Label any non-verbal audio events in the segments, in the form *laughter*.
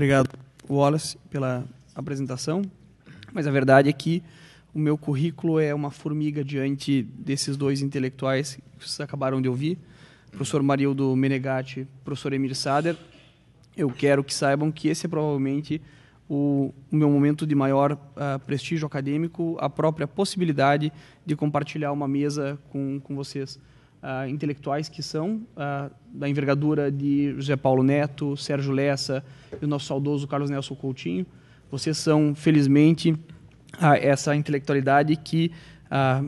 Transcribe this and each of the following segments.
Obrigado, Wallace, pela apresentação. Mas a verdade é que o meu currículo é uma formiga diante desses dois intelectuais que vocês acabaram de ouvir, professor Marildo Menegatti, professor Emir Sader. Eu quero que saibam que esse é provavelmente o, meu momento de maior uh, prestígio acadêmico, a própria possibilidade de compartilhar uma mesa com, com vocês uh, intelectuais que são uh, da envergadura de José Paulo Neto, Sérgio Lessa e o nosso saudoso Carlos Nelson Coutinho. Vocês são, felizmente, ah, essa intelectualidade que,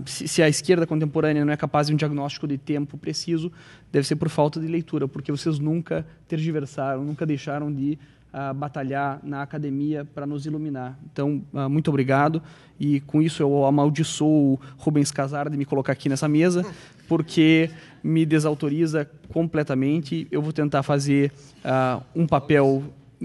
se, se a esquerda contemporânea não é capaz de um diagnóstico de tempo preciso, deve ser por falta de leitura, porque vocês nunca tergiversaram, nunca deixaram de uh, batalhar na academia para nos iluminar. Então, uh, muito obrigado. E com isso eu amaldiçoo o Rubens Casar de me colocar aqui nessa mesa, porque me desautoriza completamente. Eu vou tentar fazer uh, um papel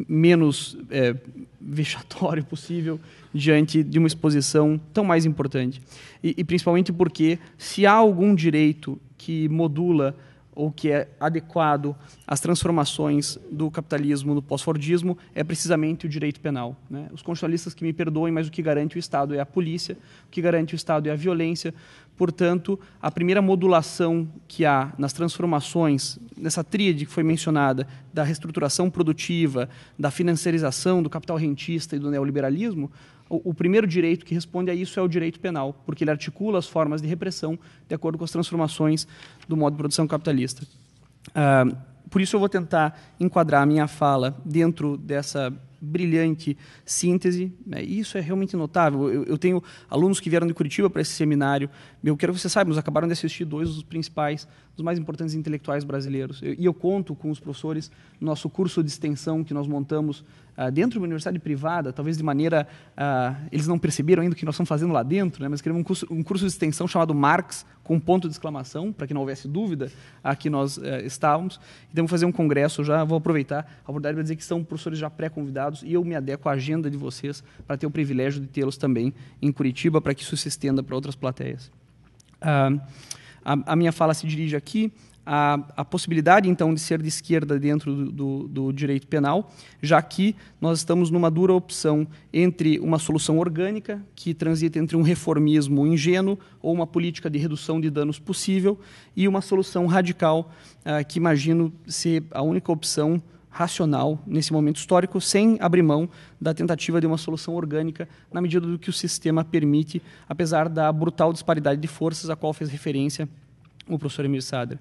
menos é, vexatório *laughs* possível diante de uma exposição tão mais importante. E, e, principalmente porque, se há algum direito que modula ou que é adequado às transformações do capitalismo no pós-fordismo é precisamente o direito penal. Né? Os constitucionalistas que me perdoem, mas o que garante o Estado é a polícia, o que garante o Estado é a violência. Portanto, a primeira modulação que há nas transformações, nessa tríade que foi mencionada, da reestruturação produtiva, da financiarização do capital rentista e do neoliberalismo, o, primeiro direito que responde a isso é o direito penal, porque ele articula as formas de repressão de acordo com as transformações do modo de produção capitalista. Ah, por isso, eu vou tentar enquadrar a minha fala dentro dessa brilhante síntese. Né? Isso é realmente notável. Eu, eu, tenho alunos que vieram de Curitiba para esse seminário. Eu quero que vocês saibam, acabaram de assistir dois dos principais, dos mais importantes intelectuais brasileiros. Eu, e eu conto com os professores, nosso curso de extensão que nós montamos ah, dentro de uma universidade privada, talvez de maneira. Uh, eles não perceberam ainda o que nós estamos fazendo lá dentro, né? mas criamos um curso, um curso de extensão chamado Marx, com ponto de exclamação, para que não houvesse dúvida a que nós eh, estávamos. E temos fazer um congresso já, vou aproveitar a oportunidade para dizer que são professores já pré-convidados e eu me adequo à agenda de vocês para ter o privilégio de tê-los também em Curitiba, para que isso se estenda para outras plateias. Ah, a minha fala se dirige aqui a, a possibilidade, então, de ser de esquerda dentro do, do, do direito penal, já que nós estamos numa dura opção entre uma solução orgânica, que transita entre um reformismo ingênuo ou uma política de redução de danos possível, e uma solução radical, uh, que imagino ser a única opção racional nesse momento histórico, sem abrir mão da tentativa de uma solução orgânica, na medida do que o sistema permite, apesar da brutal disparidade de forças a qual fez referência o professor Emílio Sadra.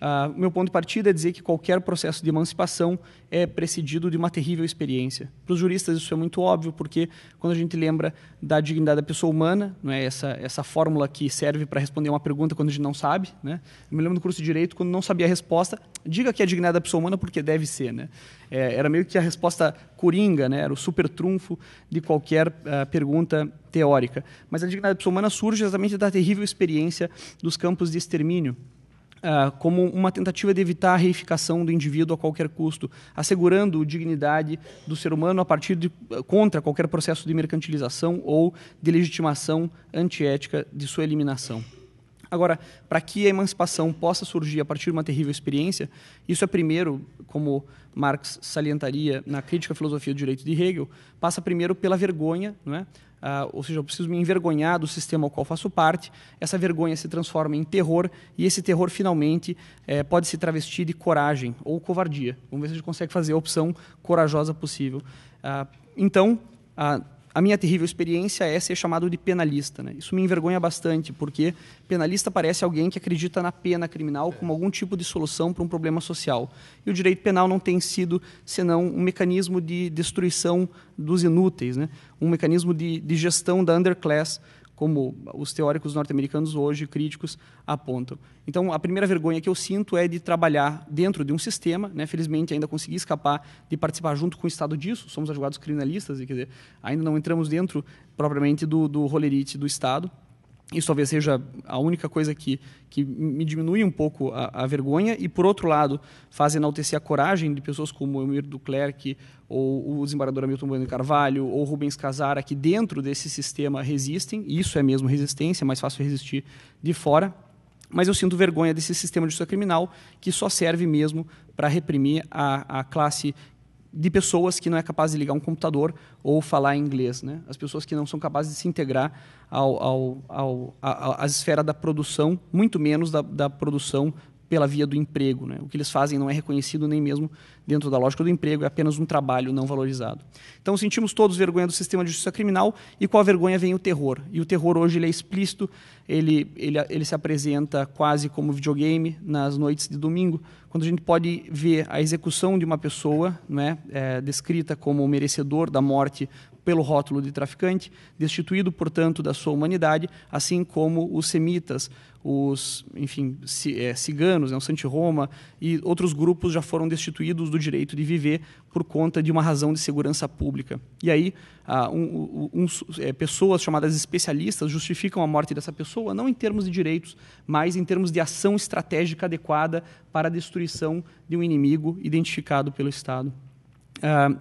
Uh, meu ponto de partida é dizer que qualquer processo de emancipação é precedido de uma terrível experiência. Para os juristas isso é muito óbvio, porque quando a gente lembra da dignidade da pessoa humana, não é essa essa fórmula que serve para responder uma pergunta quando a gente não sabe, né? Eu me lembro do curso de direito quando não sabia a resposta, diga que é a dignidade da pessoa humana porque deve ser, né? É, era meio que a resposta coringa, né? Era o super trunfo de qualquer uh, pergunta teórica. Mas a dignidade da pessoa humana surge exatamente da terrível experiência dos campos de extermínio ah, como uma tentativa de evitar a reificação do indivíduo a qualquer custo, assegurando a dignidade do ser humano a partir de contra qualquer processo de mercantilização ou de legitimação antiética de sua eliminação. Agora, para que a emancipação possa surgir a partir de uma terrível experiência, isso é primeiro, como Marx salientaria na Crítica à Filosofia do Direito de Hegel, passa primeiro pela vergonha, não é? Ah, ou seja, eu preciso me envergonhar do sistema ao qual faço parte. Essa vergonha se transforma em terror e esse terror finalmente é, pode se travestir de coragem ou covardia. Vamos ver se a gente consegue fazer a opção corajosa possível. Ah, então, a ah, a minha terrível experiência é ser chamado de penalista. Né? Isso me envergonha bastante, porque penalista parece alguém que acredita na pena criminal é. como algum tipo de solução para um problema social. E o direito penal não tem sido senão um mecanismo de destruição dos inúteis, né? um mecanismo de, de gestão da underclass como os teóricos norte-americanos hoje, críticos, apontam. Então, a primeira vergonha que eu sinto é de trabalhar dentro de um sistema, né? felizmente ainda consegui escapar de participar junto com o Estado disso, somos advogados criminalistas, e, quer dizer, ainda não entramos dentro propriamente do, do rolerite do Estado, isso talvez seja a única coisa que, que me diminui um pouco a, a vergonha e, por outro lado, faz enaltecer a coragem de pessoas como o Elmir Duclerc ou o desembargador Hamilton Bueno Carvalho ou Rubens Casara, que dentro desse sistema resistem, isso é mesmo resistência, é mais fácil resistir de fora, mas eu sinto vergonha desse sistema de justiça criminal que só serve mesmo para reprimir a, a classe de pessoas que não é capaz de ligar um computador ou falar inglês, né? As pessoas que não são capazes de se integrar ao, ao, ao, à esfera da produção, muito menos da, da produção pela via do emprego. Né? O que eles fazem não é reconhecido nem mesmo dentro da lógica do emprego, é apenas um trabalho não valorizado. Então sentimos todos vergonha do sistema de justiça criminal e com a vergonha vem o terror. E o terror hoje ele é explícito, ele, ele, ele se apresenta quase como videogame nas noites de domingo, quando a gente pode ver a execução de uma pessoa né, é, descrita como merecedor da morte pelo rótulo de traficante, destituído, portanto, da sua humanidade, assim como os semitas, os, enfim, é, ciganos, né, o Santi Roma e outros grupos já foram destituídos do direito de viver por conta de uma razão de segurança pública. E aí, uh, um, um, é, pessoas chamadas especialistas justificam a morte dessa pessoa não em termos de direitos, mas em termos de ação estratégica adequada para a destruição de um inimigo identificado pelo Estado. Uh,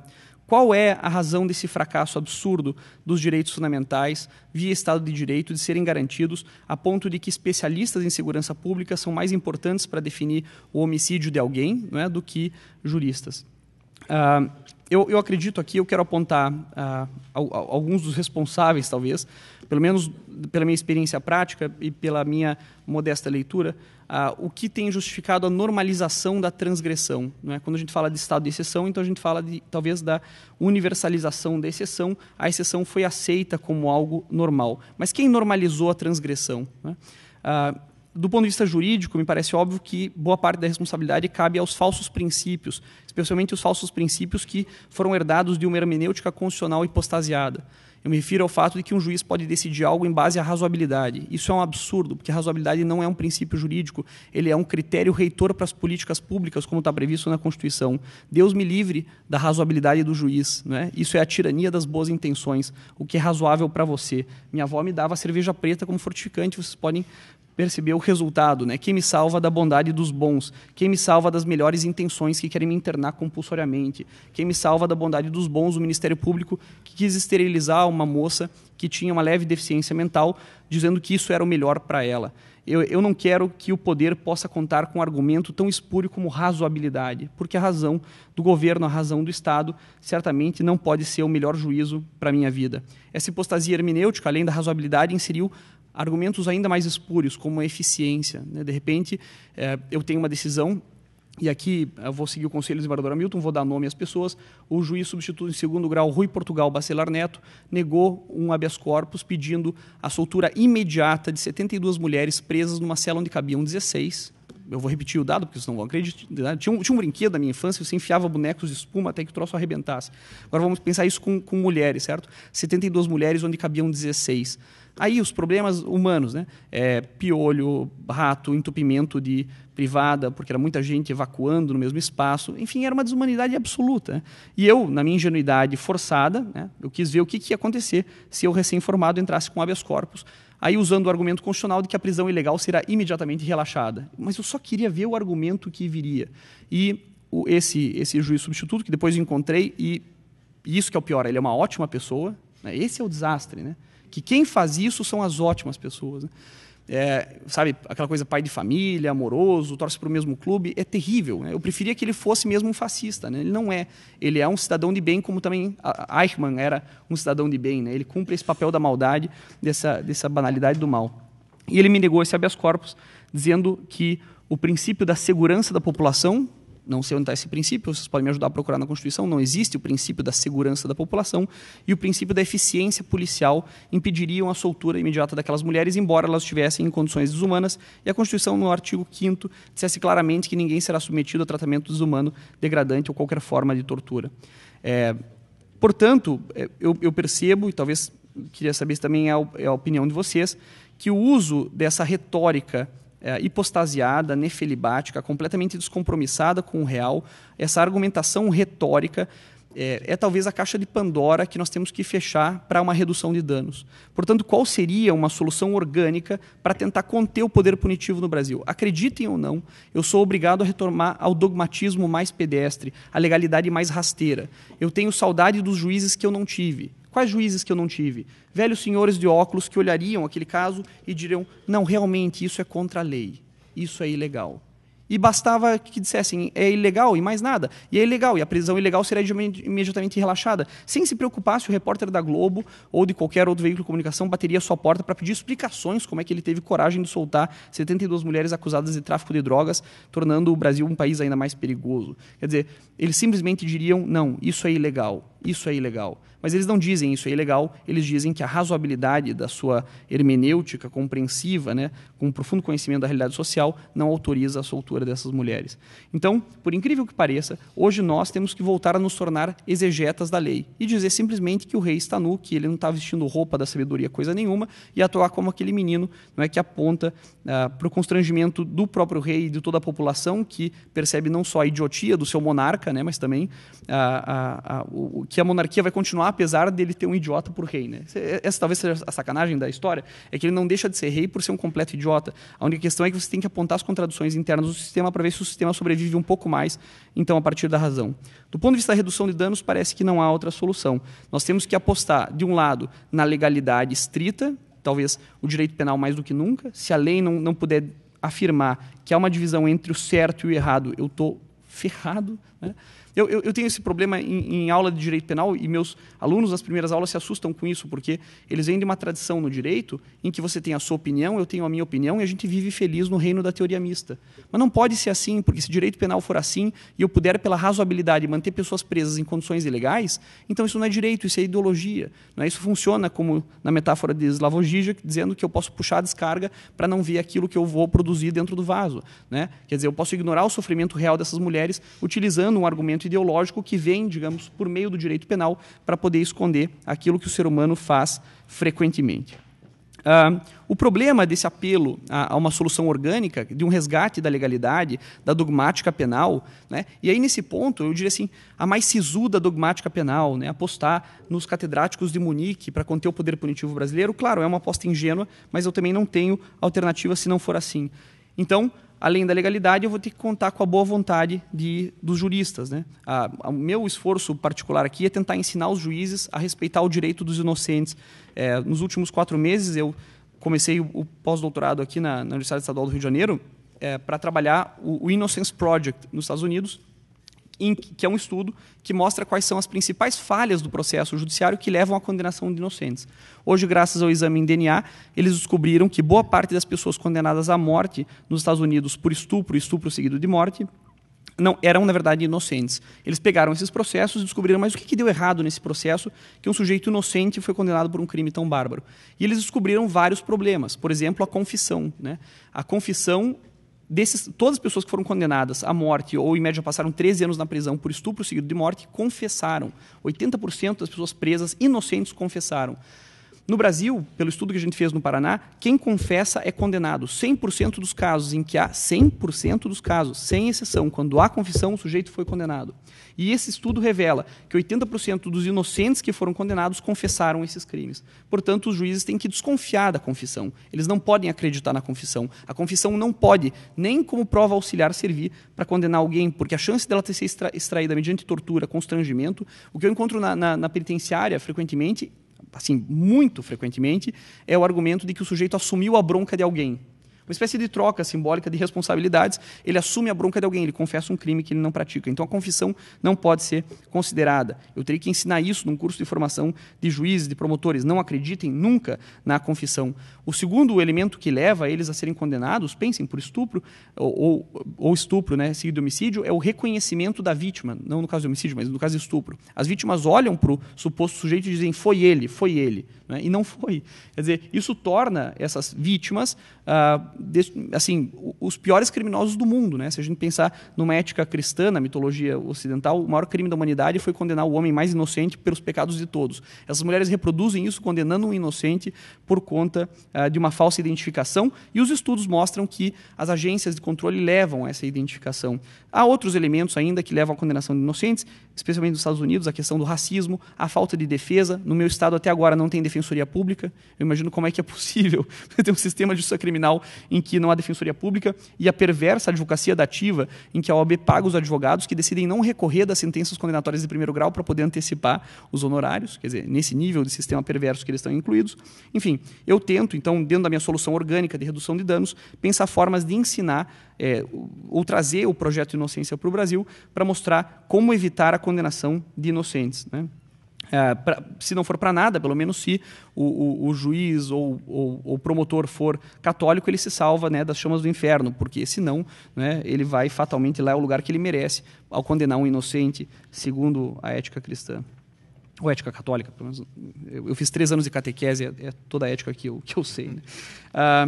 qual é a razão desse fracasso absurdo dos direitos fundamentais via Estado de Direito de serem garantidos a ponto de que especialistas em segurança pública são mais importantes para definir o homicídio de alguém é, do que juristas? Uh, eu, eu, acredito aqui, eu quero apontar uh, alguns dos responsáveis, talvez, pelo menos pela minha experiência prática e pela minha modesta leitura, ah, o que tem justificado a normalização da transgressão. É? Quando a gente fala de estado de exceção, então a gente fala de, talvez da universalização da exceção. A exceção foi aceita como algo normal. Mas quem normalizou a transgressão? É? Ah, do ponto de vista jurídico, me parece óbvio que boa parte da responsabilidade cabe aos falsos princípios, especialmente os falsos princípios que foram herdados de uma hermenêutica constitucional hipostasiada. Eu me refiro ao fato de que um juiz pode decidir algo em base à razoabilidade. Isso é um absurdo, porque a razoabilidade não é um princípio jurídico, ele é um critério reitor para as políticas públicas, como está previsto na Constituição. Deus me livre da razoabilidade do juiz. Né? Isso é a tirania das boas intenções, o que é razoável para você. Minha avó me dava cerveja preta como fortificante, vocês podem perceber o resultado, né? Quem me salva da bondade dos bons, quem me salva das melhores intenções que querem me internar compulsoriamente, quem me salva da bondade dos bons, o Ministério Público que quis esterilizar uma moça que tinha uma leve deficiência mental, dizendo que isso era o melhor para ela. Eu, eu, não quero que o poder possa contar com um argumento tão espúrio como razoabilidade, porque a razão do governo, a razão do Estado, certamente não pode ser o melhor juízo para a minha vida. Essa hipostasia hermenêutica, além da razoabilidade, inseriu argumentos ainda mais espúrios, como a eficiência. Né? De repente, é, eu tenho uma decisão e aqui eu vou seguir o conselho do desembargador Hamilton, vou dar nome às pessoas. O juiz substituto em segundo grau, Rui Portugal Bacelar Neto, negou um habeas corpus pedindo a soltura imediata de 72 mulheres presas numa cela onde cabiam 16. Eu vou repetir o dado, porque vocês não vão acreditar. Né? Tinha um, tinha um brinquedo na minha infância, você enfiava bonecos de espuma até que o troço arrebentasse. Agora vamos pensar isso com, com mulheres, certo? 72 mulheres onde cabiam 16. Aí os problemas humanos, né? É, piolho, rato, entupimento de privada, porque era muita gente evacuando no mesmo espaço. Enfim, era uma desumanidade absoluta. Né? E eu, na minha ingenuidade forçada, né, eu quis ver o que, que ia acontecer se eu, recém-formado, entrasse com habeas corpus, aí usando o argumento constitucional de que a prisão ilegal será imediatamente relaxada. Mas eu só queria ver o argumento que viria. E o, esse, esse juiz substituto, que depois encontrei, e, e isso que é o pior, ele é uma ótima pessoa, né? esse é o desastre, né? que quem faz isso são as ótimas pessoas. Né? É, sabe, aquela coisa pai de família, amoroso, torce para o mesmo clube, é terrível. Né? Eu preferia que ele fosse mesmo um fascista. Né? Ele não é. Ele é um cidadão de bem, como também Eichmann era um cidadão de bem. Né? Ele cumpre esse papel da maldade, dessa, dessa banalidade do mal. E ele me negou esse habeas corpus, dizendo que o princípio da segurança da população não sei onde está esse princípio, vocês podem me ajudar a procurar na Constituição, não existe o princípio da segurança da população e o princípio da eficiência policial impediriam a soltura imediata daquelas mulheres, embora elas estivessem em condições desumanas, e a Constituição, no artigo 5 dissesse claramente que ninguém será submetido a tratamento desumano, degradante ou qualquer forma de tortura. É, portanto, é, eu, eu, percebo, e talvez queria saber se também é a é opinião de vocês, que o uso dessa retórica é, hipostasiada, nefelibática, completamente descompromissada com o real, essa argumentação retórica é, é, talvez a caixa de Pandora que nós temos que fechar para uma redução de danos. Portanto, qual seria uma solução orgânica para tentar conter o poder punitivo no Brasil? Acreditem ou não, eu sou obrigado a retomar ao dogmatismo mais pedestre, à legalidade mais rasteira. Eu tenho saudade dos juízes que eu não tive. Quais juízes que eu não tive? Velhos senhores de óculos que olhariam aquele caso e diriam: não, realmente, isso é contra a lei, isso é ilegal. E bastava que dissessem: é ilegal e mais nada. E é ilegal, e a prisão ilegal seria imediatamente relaxada, sem se preocupar se o repórter da Globo ou de qualquer outro veículo de comunicação bateria a sua porta para pedir explicações como é que ele teve coragem de soltar 72 mulheres acusadas de tráfico de drogas, tornando o Brasil um país ainda mais perigoso. Quer dizer, eles simplesmente diriam: não, isso é ilegal, isso é ilegal. Mas eles não dizem isso é ilegal, eles dizem que a razoabilidade da sua hermenêutica compreensiva, né, com um profundo conhecimento da realidade social, não autoriza a soltura dessas mulheres. Então, por incrível que pareça, hoje nós temos que voltar a nos tornar exegetas da lei e dizer simplesmente que o rei está nu, que ele não está vestindo roupa da sabedoria coisa nenhuma e atuar como aquele menino não é que aponta ah, para o constrangimento do próprio rei e de toda a população que percebe não só a idiotia do seu monarca, né, mas também ah, ah, o, que a monarquia vai continuar apesar dele ter um idiota por rei. Né? É, essa talvez seja a sacanagem da história, é que ele não deixa de ser rei por ser um completo idiota. A única questão é que você tem que apontar as contradições internas do sistema para ver se o sistema sobrevive um pouco mais, então, a partir da razão. Do ponto de vista da redução de danos, parece que não há outra solução. Nós temos que apostar, de um lado, na legalidade estrita, talvez o direito penal mais do que nunca. Se a lei não, não puder afirmar que há uma divisão entre o certo e o errado, eu estou ferrado. Né? Eu, eu, eu tenho esse problema em, em, aula de direito penal e meus alunos nas primeiras aulas se assustam com isso, porque eles vêm de uma tradição no direito em que você tem a sua opinião, eu tenho a minha opinião e a gente vive feliz no reino da teoria mista. Mas não pode ser assim, porque se direito penal for assim e eu puder, pela razoabilidade, manter pessoas presas em condições ilegais, então isso não é direito, isso é ideologia. Não é? Isso funciona como na metáfora de Slavoj Žižek, dizendo que eu posso puxar a descarga para não ver aquilo que eu vou produzir dentro do vaso. Né? Quer dizer, eu posso ignorar o sofrimento real dessas mulheres utilizando um argumento ideológico que vem, digamos, por meio do direito penal para poder esconder aquilo que o ser humano faz frequentemente. Uh, o problema desse apelo a, a, uma solução orgânica, de um resgate da legalidade, da dogmática penal, né? e aí nesse ponto eu diria assim, a mais sisuda dogmática penal, né? apostar nos catedráticos de Munique para conter o poder punitivo brasileiro, claro, é uma aposta ingênua, mas eu também não tenho alternativa se não for assim. Então, além da legalidade, eu vou ter que contar com a boa vontade de, dos juristas. Né? A, a, o meu esforço particular aqui é tentar ensinar os juízes a respeitar o direito dos inocentes. É, nos últimos quatro meses, eu comecei o, o pós-doutorado aqui na, na, Universidade Estadual do Rio de Janeiro é, para trabalhar o, o Innocence Project nos Estados Unidos, em, que é um estudo que mostra quais são as principais falhas do processo judiciário que levam à condenação de inocentes. Hoje, graças ao exame em DNA, eles descobriram que boa parte das pessoas condenadas à morte nos Estados Unidos por estupro, estupro seguido de morte, não eram na verdade inocentes. Eles pegaram esses processos e descobriram mas o que, que deu errado nesse processo que um sujeito inocente foi condenado por um crime tão bárbaro. E eles descobriram vários problemas. Por exemplo, a confissão, né? A confissão desses, todas as pessoas que foram condenadas à morte ou, em média, passaram 13 anos na prisão por estupro seguido de morte, confessaram. 80% das pessoas presas inocentes confessaram. No Brasil, pelo estudo que a gente fez no Paraná, quem confessa é condenado. 100% dos casos em que há, 100% dos casos, sem exceção, quando há confissão, o sujeito foi condenado. E esse estudo revela que 80% dos inocentes que foram condenados confessaram esses crimes. Portanto, os juízes têm que desconfiar da confissão. Eles não podem acreditar na confissão. A confissão não pode, nem como prova auxiliar, servir para condenar alguém, porque a chance dela ter sido extraída mediante tortura, constrangimento, o que eu encontro na, na, na penitenciária frequentemente assim, muito frequentemente, é o argumento de que o sujeito assumiu a bronca de alguém. Uma espécie de troca simbólica de responsabilidades. Ele assume a bronca de alguém, ele confessa um crime que ele não pratica. Então a confissão não pode ser considerada. Eu teria que ensinar isso num curso de formação de juízes, de promotores. Não acreditem nunca na confissão. O segundo elemento que leva eles a serem condenados, pensem por estupro ou, ou, ou estupro, né, seguido de homicídio, é o reconhecimento da vítima. Não no caso de homicídio, mas no caso de estupro. As vítimas olham para o suposto sujeito e dizem: foi ele, foi ele. Né? E não foi. Quer dizer, isso torna essas vítimas ah, assim, os piores criminosos do mundo. Né? Se a gente pensar numa ética cristã, na mitologia ocidental, o maior crime da humanidade foi condenar o homem mais inocente pelos pecados de todos. Essas mulheres reproduzem isso condenando um inocente por conta uh, de uma falsa identificação, e os estudos mostram que as agências de controle levam a essa identificação. Há outros elementos ainda que levam à condenação de inocentes, especialmente nos Estados Unidos, a questão do racismo, a falta de defesa. No meu estado, até agora, não tem defensoria pública. Eu imagino como é que é possível *laughs* ter um sistema de justiça criminal em que não há defensoria pública e a perversa advocacia da ativa, em que a OAB paga os advogados que decidem não recorrer das sentenças condenatórias de primeiro grau para poder antecipar os honorários, quer dizer, nesse nível de sistema perverso que eles estão incluídos. Enfim, eu tento, então, dentro da minha solução orgânica de redução de danos, pensar formas de ensinar é, ou trazer o projeto Inocência para o Brasil para mostrar como evitar a condenação de inocentes. Né? É, pra, se não for para nada, pelo menos se o, o, o juiz ou, o promotor for católico, ele se salva né, das chamas do inferno, porque senão né, ele vai fatalmente lá ao é lugar que ele merece, ao condenar um inocente, segundo a ética cristã. Ou ética católica, pelo menos. Eu, eu fiz três anos de catequese, é, é toda a ética que eu, que eu sei. Né? Ah,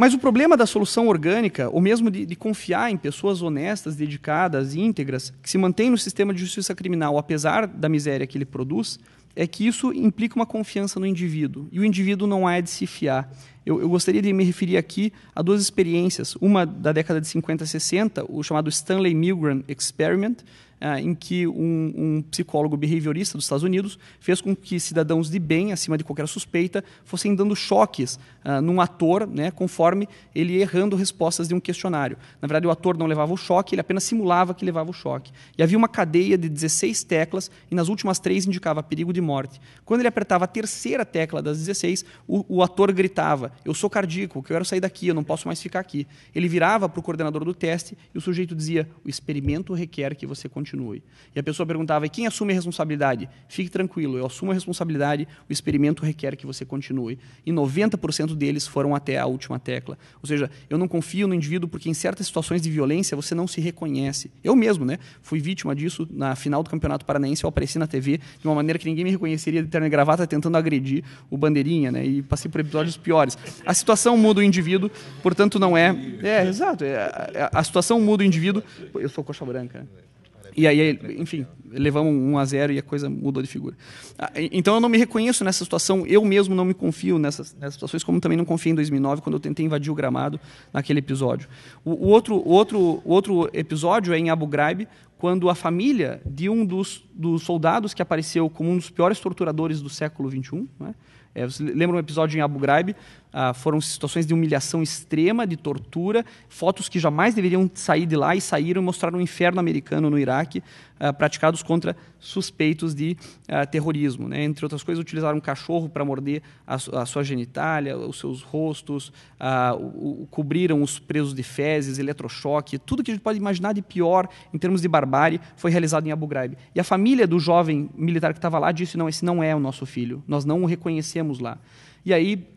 mas o problema da solução orgânica, ou mesmo de, de confiar em pessoas honestas, dedicadas e íntegras, que se mantêm no sistema de justiça criminal apesar da miséria que ele produz, é que isso implica uma confiança no indivíduo. E o indivíduo não há de se fiar. Eu, eu, gostaria de me referir aqui a duas experiências. Uma da década de 50 e 60, o chamado Stanley Milgram Experiment, é, em que um, um, psicólogo behaviorista dos Estados Unidos fez com que cidadãos de bem, acima de qualquer suspeita, fossem dando choques ah, num ator, né, conforme ele errando respostas de um questionário. Na verdade, o ator não levava o choque, ele apenas simulava que levava o choque. E havia uma cadeia de 16 teclas e nas últimas três indicava perigo de morte. Quando ele apertava a terceira tecla das 16, o, o ator gritava: Eu sou cardíaco, que eu quero sair daqui, eu não posso mais ficar aqui. Ele virava para o coordenador do teste e o sujeito dizia: O experimento requer que você continue continue. E a pessoa perguntava: quem assume a responsabilidade? Fique tranquilo, eu assumo a responsabilidade, o experimento requer que você continue. E 90% deles foram até a última tecla. Ou seja, eu não confio no indivíduo porque em certas situações de violência você não se reconhece. Eu mesmo, né? Fui vítima disso na final do Campeonato Paranaense, eu apareci na TV de uma maneira que ninguém me reconheceria de terno e gravata tentando agredir o bandeirinha, né? E passei por episódios piores. A situação muda o indivíduo, portanto não é. É, exato. É, a, a situação muda o indivíduo. Eu sou coxa branca. Né? É, e aí, enfim, levamos 1 a 0 e a coisa mudou de figura. Ah, então eu não me reconheço nessa situação, eu mesmo não me confio nessas, nessas situações, como também não confiei em 2009 quando eu tentei invadir o gramado naquele episódio. O, o outro, outro, outro episódio é em Abu Ghraib, quando a família de um dos, dos soldados que apareceu como um dos piores torturadores do século XXI, né? É, vocês lembram um episódio em Abu Ghraib, Uh, foram situações de humilhação extrema, de tortura, fotos que jamais deveriam sair de lá e saíram e mostraram um inferno americano no Iraque, uh, praticados contra suspeitos de uh, terrorismo. Né? Entre outras coisas, utilizaram um cachorro para morder a, a, sua genitália, os seus rostos, o, o, cobriram os presos de fezes, eletrochoque, tudo que a gente pode imaginar de pior em termos de barbárie foi realizado em Abu Ghraib. E a família do jovem militar que estava lá disse: não, esse não é o nosso filho, nós não o reconhecemos lá. E aí,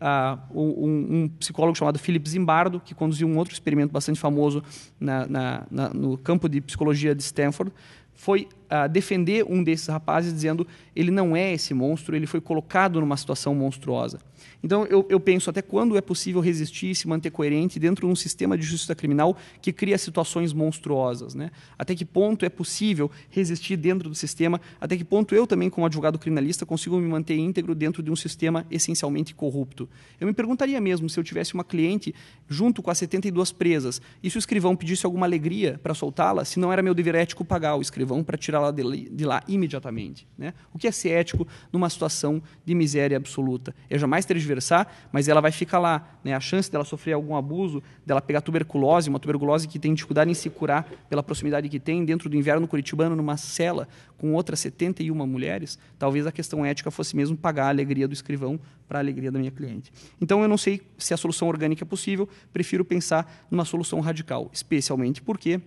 uh, um, um, psicólogo chamado Philip Zimbardo, que conduziu um outro experimento bastante famoso na, na, na, no campo de psicologia de Stanford, foi uh, defender um desses rapazes dizendo ele não é esse monstro, ele foi colocado numa situação monstruosa. Então, eu, eu penso até quando é possível resistir e se manter coerente dentro de um sistema de justiça criminal que cria situações monstruosas. Né? Até que ponto é possível resistir dentro do sistema? Até que ponto eu também, como advogado criminalista, consigo me manter íntegro dentro de um sistema essencialmente corrupto? Eu me perguntaria mesmo se eu tivesse uma cliente junto com as 72 presas e se o escrivão pedisse alguma alegria para soltá-la, se não era meu dever ético pagar o escrivão para tirá-la de lá imediatamente. Né? O que é ser ético numa situação de miséria absoluta? Eu jamais teria conversar, mas ela vai ficar lá. Né? A chance dela sofrer algum abuso, dela pegar tuberculose, uma tuberculose que tem dificuldade em se curar pela proximidade que tem, dentro do inverno curitibano, numa cela com outras 71 mulheres, talvez a questão ética fosse mesmo pagar a alegria do escrivão para a alegria da minha cliente. Então, eu não sei se a solução orgânica é possível, prefiro pensar numa solução radical, especialmente porque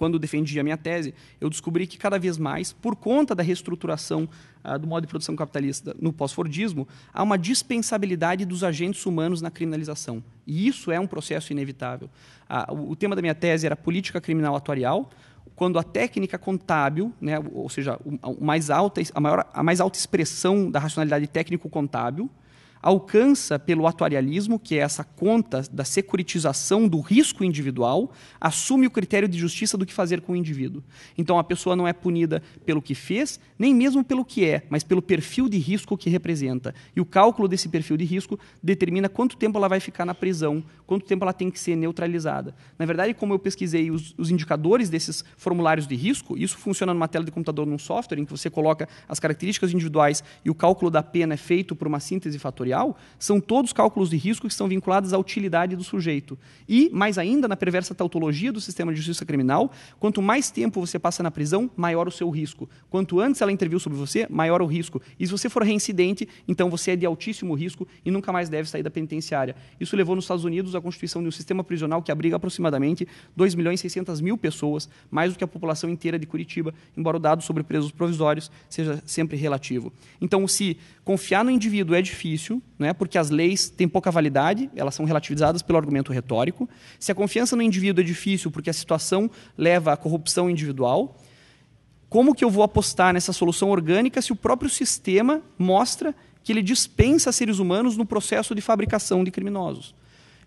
quando defendia a minha tese, eu descobri que cada vez mais, por conta da reestruturação ah, do modo de produção capitalista no pós-fordismo, há uma dispensabilidade dos agentes humanos na criminalização. E isso é um processo inevitável. Ah, o, o tema da minha tese era política criminal atuarial, quando a técnica contábil, né, ou seja, o, o mais alta, a, maior, a mais alta expressão da racionalidade técnico-contábil, alcança pelo atuarialismo, que é essa conta da securitização do risco individual, assume o critério de justiça do que fazer com o indivíduo. Então a pessoa não é punida pelo que fez, nem mesmo pelo que é, mas pelo perfil de risco que representa. E o cálculo desse perfil de risco determina quanto tempo ela vai ficar na prisão, quanto tempo ela tem que ser neutralizada. Na verdade, como eu pesquisei os, os indicadores desses formulários de risco, isso funciona numa tela de computador num software em que você coloca as características individuais e o cálculo da pena é feito por uma síntese fatorial são todos cálculos de risco que estão vinculados à utilidade do sujeito. E, mais ainda, na perversa tautologia do sistema de justiça criminal, quanto mais tempo você passa na prisão, maior o seu risco. Quanto antes ela interviu sobre você, maior o risco. E se você for reincidente, então você é de altíssimo risco e nunca mais deve sair da penitenciária. Isso levou nos Estados Unidos à constituição de um sistema prisional que abriga aproximadamente 2 milhões e 600 mil pessoas, mais do que a população inteira de Curitiba, embora o dado sobre presos provisórios seja sempre relativo. Então, se confiar no indivíduo é difícil, né, porque as leis têm pouca validade, elas são relativizadas pelo argumento retórico. Se a confiança no indivíduo é difícil porque a situação leva à corrupção individual, como que eu vou apostar nessa solução orgânica se o próprio sistema mostra que ele dispensa seres humanos no processo de fabricação de criminosos?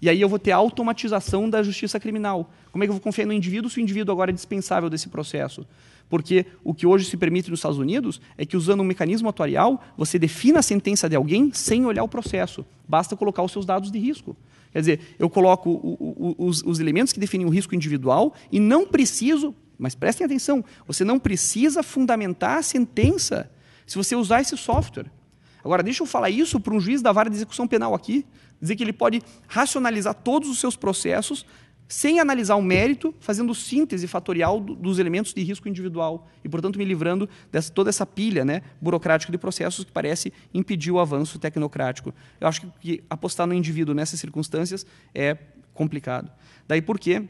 E aí eu vou ter a automatização da justiça criminal. Como é que eu vou confiar no indivíduo se o indivíduo agora é dispensável desse processo? Porque o que hoje se permite nos Estados Unidos é que, usando um mecanismo atuarial, você defina a sentença de alguém sem olhar o processo. Basta colocar os seus dados de risco. Quer dizer, eu coloco o, o, os, os elementos que definem o risco individual e não preciso, mas prestem atenção, você não precisa fundamentar a sentença se você usar esse software. Agora, deixa eu falar isso para um juiz da vara de execução penal aqui, dizer que ele pode racionalizar todos os seus processos sem analisar o mérito, fazendo síntese fatorial dos elementos de risco individual e, portanto, me livrando de toda essa pilha né, burocrática de processos que parece impedir o avanço tecnocrático. Eu acho que apostar no indivíduo nessas circunstâncias é complicado. Daí por quê?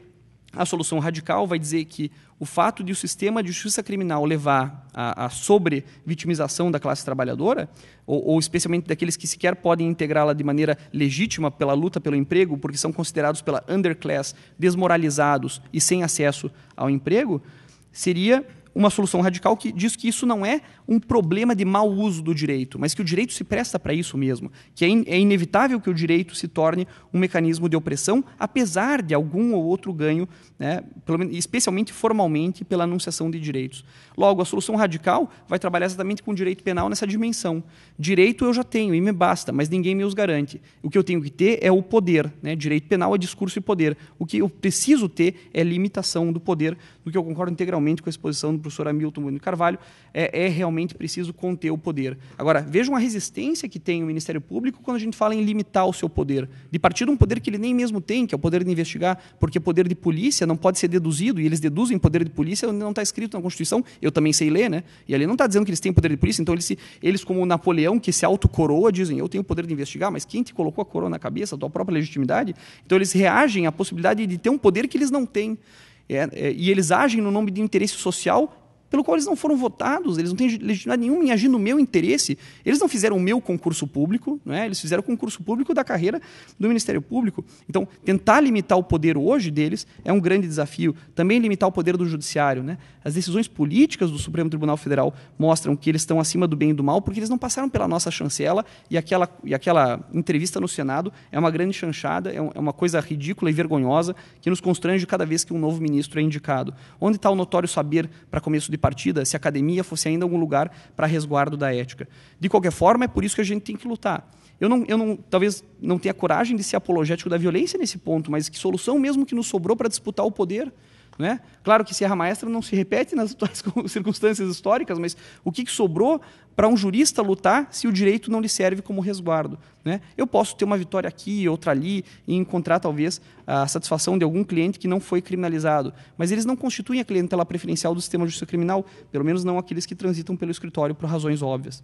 A solução radical vai dizer que o fato de o sistema de justiça criminal levar à, sobre-vitimização da classe trabalhadora, ou, ou, especialmente daqueles que sequer podem integrá-la de maneira legítima pela luta pelo emprego, porque são considerados pela underclass desmoralizados e sem acesso ao emprego, seria uma solução radical que diz que isso não é um problema de mau uso do direito, mas que o direito se presta para isso mesmo, que é, in é inevitável que o direito se torne um mecanismo de opressão, apesar de algum ou outro ganho, né, menos, especialmente formalmente, pela anunciação de direitos. Logo, a solução radical vai trabalhar exatamente com o direito penal nessa dimensão. Direito eu já tenho e me basta, mas ninguém me os garante. O que eu tenho que ter é o poder. Né? Direito penal é discurso e poder. O que eu preciso ter é limitação do poder, do que eu concordo integralmente com a exposição do professor Hamilton Bueno Carvalho, é, é, realmente preciso conter o poder. Agora, vejam a resistência que tem o Ministério Público quando a gente fala em limitar o seu poder, de partir de um poder que ele nem mesmo tem, que é o poder de investigar, porque poder de polícia não pode ser deduzido, e eles deduzem poder de polícia, não está escrito na Constituição, eu também sei ler, né? E ali não está dizendo que eles têm poder de polícia, então eles, eles como Napoleão, que se autocoroa, dizem, eu tenho poder de investigar, mas quem te colocou a coroa na cabeça, a tua própria legitimidade? Então eles reagem à possibilidade de ter um poder que eles não têm. É, é, e eles agem no nome de interesse social pelo qual eles não foram votados, eles não têm legitimidade nenhuma em agir no meu interesse. Eles não fizeram o meu concurso público, né? eles fizeram o concurso público da carreira do Ministério Público. Então, tentar limitar o poder hoje deles é um grande desafio. Também limitar o poder do Judiciário. Né? As decisões políticas do Supremo Tribunal Federal mostram que eles estão acima do bem e do mal porque eles não passaram pela nossa chancela e aquela, e aquela entrevista no Senado é uma grande chanchada, é, um, é uma coisa ridícula e vergonhosa que nos constrange cada vez que um novo ministro é indicado. Onde está o notório saber para começo de partida se a academia fosse ainda algum lugar para resguardo da ética. De qualquer forma, é por isso que a gente tem que lutar. Eu, não, eu não, talvez não tenha coragem de ser apologético da violência nesse ponto, mas que solução mesmo que nos sobrou para disputar o poder né? Claro que Serra Maestra não se repete nas atuais *laughs* circunstâncias históricas, mas o que, que sobrou para um jurista lutar se o direito não lhe serve como resguardo? Né? Eu posso ter uma vitória aqui, outra ali, e encontrar talvez a satisfação de algum cliente que não foi criminalizado, mas eles não constituem a clientela preferencial do sistema de justiça criminal, pelo menos não aqueles que transitam pelo escritório por razões óbvias.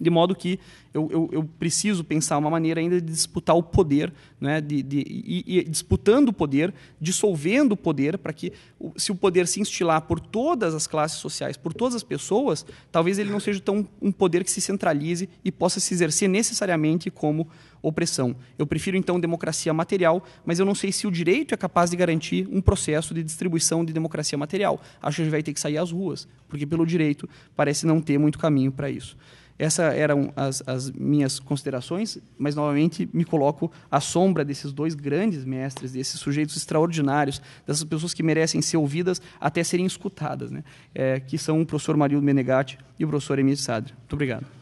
De modo que eu, eu, eu preciso pensar uma maneira ainda de disputar o poder, né? de, de, e, e disputando o poder, dissolvendo o poder, para que, se o poder se instilar por todas as classes sociais, por todas as pessoas, talvez ele não seja tão um poder que se centralize e possa se exercer necessariamente como opressão. Eu prefiro, então, democracia material, mas eu não sei se o direito é capaz de garantir um processo de distribuição de democracia material. Acho que a gente vai ter que sair às ruas, porque pelo direito parece não ter muito caminho para isso. Essas eram as, as, minhas considerações, mas novamente me coloco à sombra desses dois grandes mestres, desses sujeitos extraordinários, dessas pessoas que merecem ser ouvidas até serem escutadas, né? É, que são o professor Marildo Menegatti e o professor Emílio Sadre. Muito obrigado.